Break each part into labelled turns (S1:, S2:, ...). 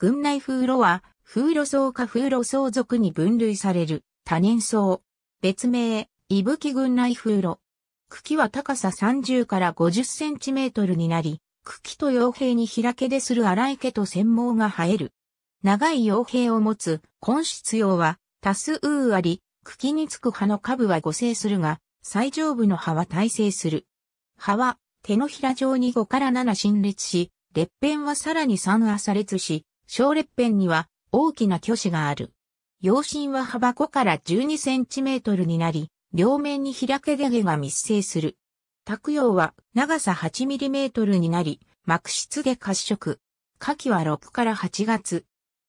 S1: 群内風炉
S2: は、風炉草か風炉草属に分類される、多年草。別名、伊吹群内風炉。茎は高さ30から50センチメートルになり、茎と傭兵に開けでする荒い毛と繊毛が生える。長い傭兵を持つ、根室用は、多数あり、茎につく葉の下部は誤生するが、最上部の葉は耐性する。葉は、手のひら状に5から7陳列し、裂片はさらに3亜羅列し、小列辺には大きな巨子がある。葉身は幅5から12センチメートルになり、両面に開け出毛が密生する。卓葉は長さ8ミリメートルになり、膜質で褐色。花期は6から8月。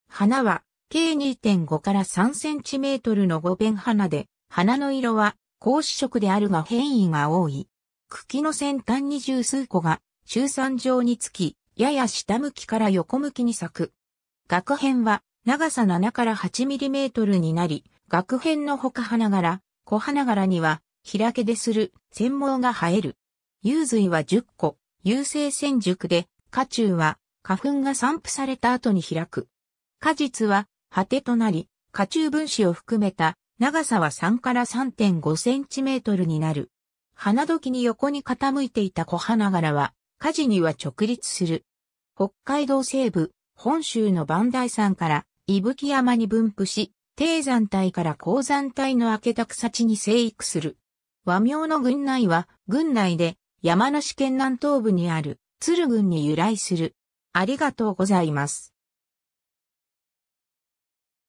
S2: 花は計2.5から3センチメートルの五弁花で、花の色は高子色であるが変異が多い。茎の先端に十数個が、中産状につき、やや下向きから横向きに咲く。額辺は長さ7から 8mm になり、額辺の他花柄、小花柄には開けでする繊毛が生える。有髄は10個、有性線熟で、花中は花粉が散布された後に開く。果実は果てとなり、花中分子を含めた長さは3から3.5センチメートルになる。花時に横に傾いていた小花柄は、火事には直立する。北海道西部、本州の磐梯山から伊吹山に分布し、低山帯から高山帯の明けた草地に生育する。和名の群内は、群内で山梨県南東部にある鶴郡に由来する。ありがとうございます。